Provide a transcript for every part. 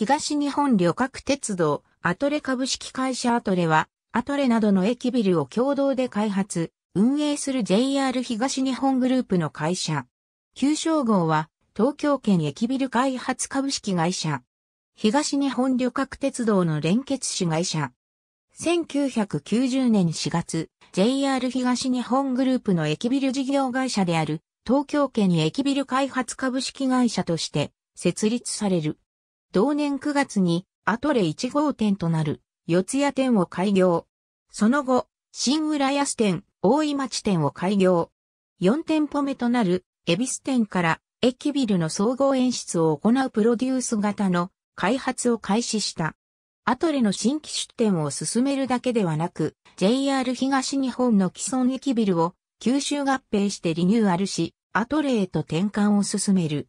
東日本旅客鉄道、アトレ株式会社アトレは、アトレなどの駅ビルを共同で開発、運営する JR 東日本グループの会社。旧称号は、東京圏駅ビル開発株式会社。東日本旅客鉄道の連結子会社。1990年4月、JR 東日本グループの駅ビル事業会社である、東京圏駅ビル開発株式会社として設立される。同年9月にアトレ1号店となる四谷店を開業。その後、新浦安店、大井町店を開業。4店舗目となる恵比寿店から駅ビルの総合演出を行うプロデュース型の開発を開始した。アトレの新規出店を進めるだけではなく、JR 東日本の既存駅ビルを吸収合併してリニューアルし、アトレへと転換を進める。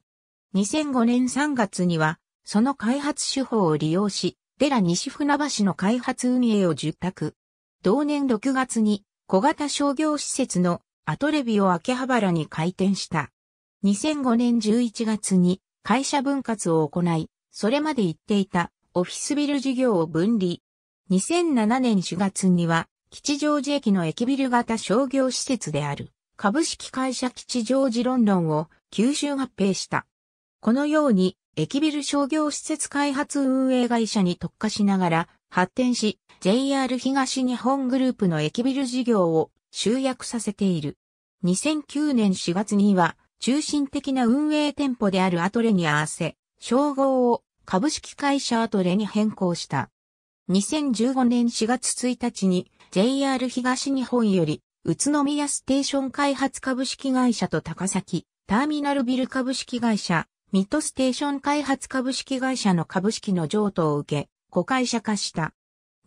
2005年3月には、その開発手法を利用し、デラ西船橋の開発運営を受託。同年6月に小型商業施設のアトレビを秋葉原に開店した。2005年11月に会社分割を行い、それまで行っていたオフィスビル事業を分離。2007年4月には吉祥寺駅の駅ビル型商業施設である株式会社吉祥寺ロンドンを吸収合併した。このように、駅ビル商業施設開発運営会社に特化しながら発展し、JR 東日本グループの駅ビル事業を集約させている。2009年4月には、中心的な運営店舗であるアトレに合わせ、称号を株式会社アトレに変更した。2015年4月1日に JR 東日本より宇都宮ステーション開発株式会社と高崎ターミナルビル株式会社ミッドステーション開発株式会社の株式の譲渡を受け、子会社化した。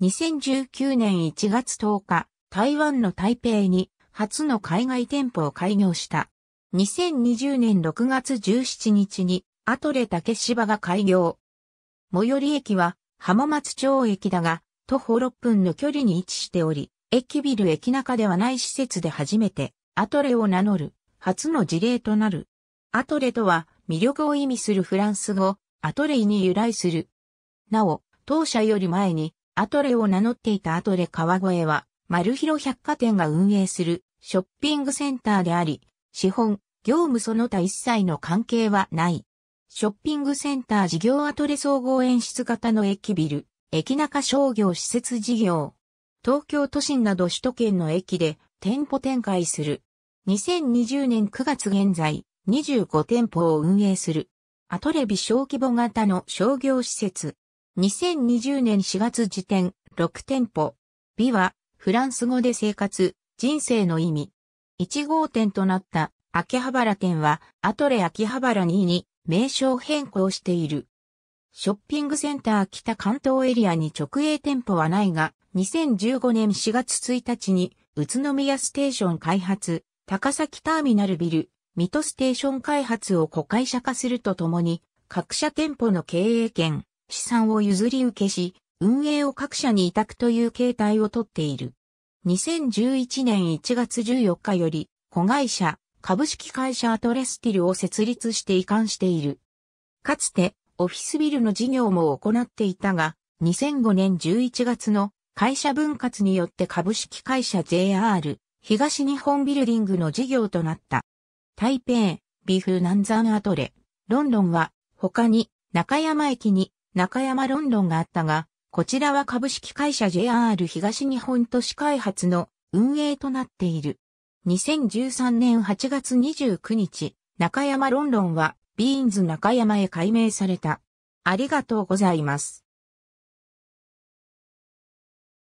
2019年1月10日、台湾の台北に初の海外店舗を開業した。2020年6月17日にアトレ竹芝が開業。最寄り駅は浜松町駅だが、徒歩6分の距離に位置しており、駅ビル駅中ではない施設で初めてアトレを名乗る初の事例となる。アトレとは魅力を意味するフランス語、アトレイに由来する。なお、当社より前に、アトレを名乗っていたアトレ川越は、丸広百貨店が運営するショッピングセンターであり、資本、業務その他一切の関係はない。ショッピングセンター事業アトレ総合演出型の駅ビル、駅中商業施設事業。東京都心など首都圏の駅で店舗展開する。2020年9月現在、25店舗を運営する。アトレビ小規模型の商業施設。2020年4月時点、6店舗。美は、フランス語で生活、人生の意味。1号店となった秋葉原店は、アトレ秋葉原2に名称変更している。ショッピングセンター北関東エリアに直営店舗はないが、2015年4月1日に、宇都宮ステーション開発、高崎ターミナルビル、ミトステーション開発を子会社化するとともに、各社店舗の経営権、資産を譲り受けし、運営を各社に委託という形態をとっている。2011年1月14日より、子会社、株式会社アトレスティルを設立して移管している。かつて、オフィスビルの事業も行っていたが、2005年11月の会社分割によって株式会社 JR 東日本ビルディングの事業となった。台北、ビフ南山アトレ、ロンロンは、他に、中山駅に、中山ロンロンがあったが、こちらは株式会社 JR 東日本都市開発の運営となっている。2013年8月29日、中山ロンロンは、ビーンズ中山へ改名された。ありがとうございます。